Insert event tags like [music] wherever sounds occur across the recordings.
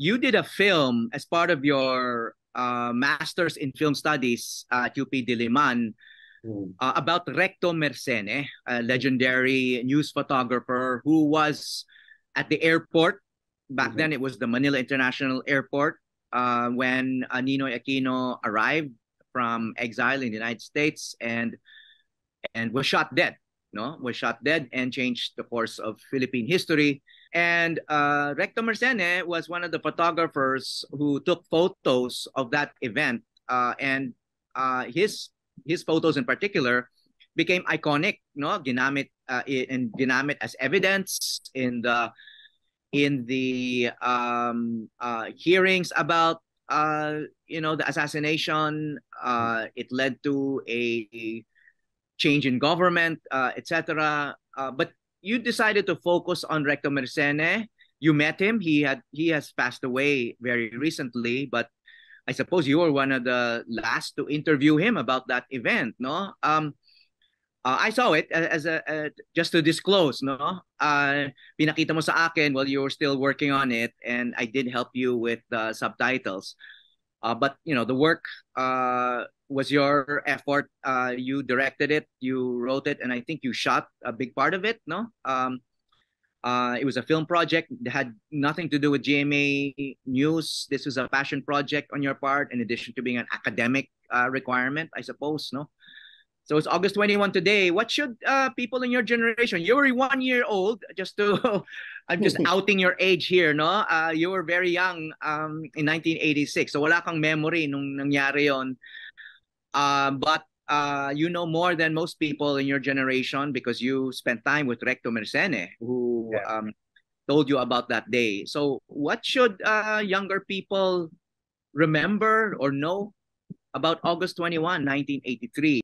you did a film as part of your uh, master's in film studies at UP Diliman mm. uh, about Recto Mersene, a legendary news photographer who was at the airport. Back mm-hmm. then, it was the Manila International Airport uh, when uh, Ninoy Aquino arrived from exile in the United States and and was shot dead. No, was shot dead and changed the course of Philippine history. And uh, Rector Mercene was one of the photographers who took photos of that event. Uh, and uh, his his photos in particular became iconic, no? Ginamit uh, in ginamit as evidence in the in the um, uh, hearings about uh, you know the assassination. Uh, it led to a change in government, uh, etc. Uh, but you decided to focus on Recto Mersenne. You met him. He had he has passed away very recently, but I suppose you were one of the last to interview him about that event, no? Um, uh, I saw it as a, uh, just to disclose, no? Uh, pinakita mo sa akin while you were still working on it, and I did help you with the subtitles. Uh, but you know the work uh, was your effort. Uh, you directed it, you wrote it, and I think you shot a big part of it. No, um, uh, it was a film project that had nothing to do with GMA News. This was a passion project on your part, in addition to being an academic uh, requirement, I suppose. No, so it's August 21 today. What should uh, people in your generation? You were one year old. Just to, [laughs] I'm just [laughs] outing your age here, no? Uh, you were very young um, in 1986. So wala kang memory nung nangyari yon. Uh, but uh, you know more than most people in your generation because you spent time with Recto Mercene, who yeah. um, told you about that day. So what should uh, younger people remember or know about August 21, 1983?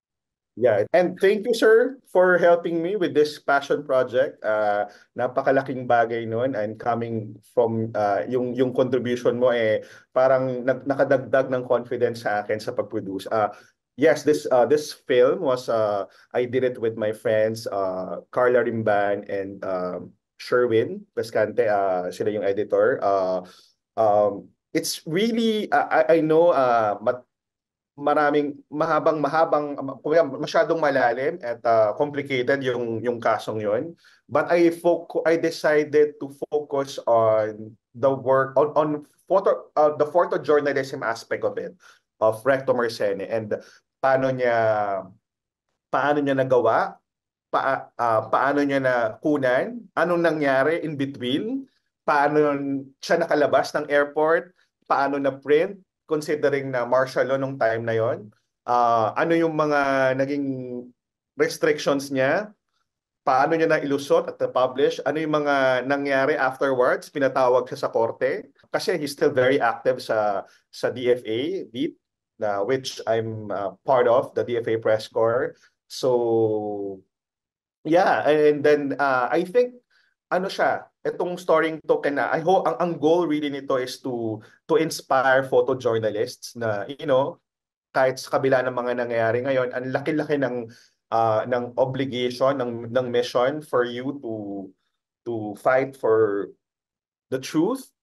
Yeah. And thank you, sir, for helping me with this passion project. Uh, napakalaking bagay noon and coming from uh, yung yung contribution mo eh parang nag- nakadagdag ng confidence sa akin sa pag-produce. Uh, yes, this uh, this film was uh, I did it with my friends uh, Carla Rimban and um, Sherwin Pescante, uh, sila yung editor. Uh, um, it's really uh, I, I know uh, mat- maraming mahabang mahabang masyadong malalim at uh, complicated yung yung kasong yon but i foc- i decided to focus on the work on, on photo uh, the photojournalism aspect of it of Recto Mersenne and paano niya paano niya nagawa pa, uh, paano niya na kunan anong nangyari in between paano siya nakalabas ng airport paano na print considering na martial law nung time na yon uh, ano yung mga naging restrictions niya paano niya na ilusot at publish ano yung mga nangyari afterwards pinatawag siya sa korte kasi he's still very active sa sa DFA beat na uh, which I'm uh, part of the DFA press corps so yeah and then uh, I think ano siya, itong storing token na, I hope, ang, ang goal really nito is to, to inspire photojournalists na, you know, kahit sa kabila ng mga nangyayari ngayon, ang laki-laki ng, uh, ng obligation, ng, ng mission for you to, to fight for the truth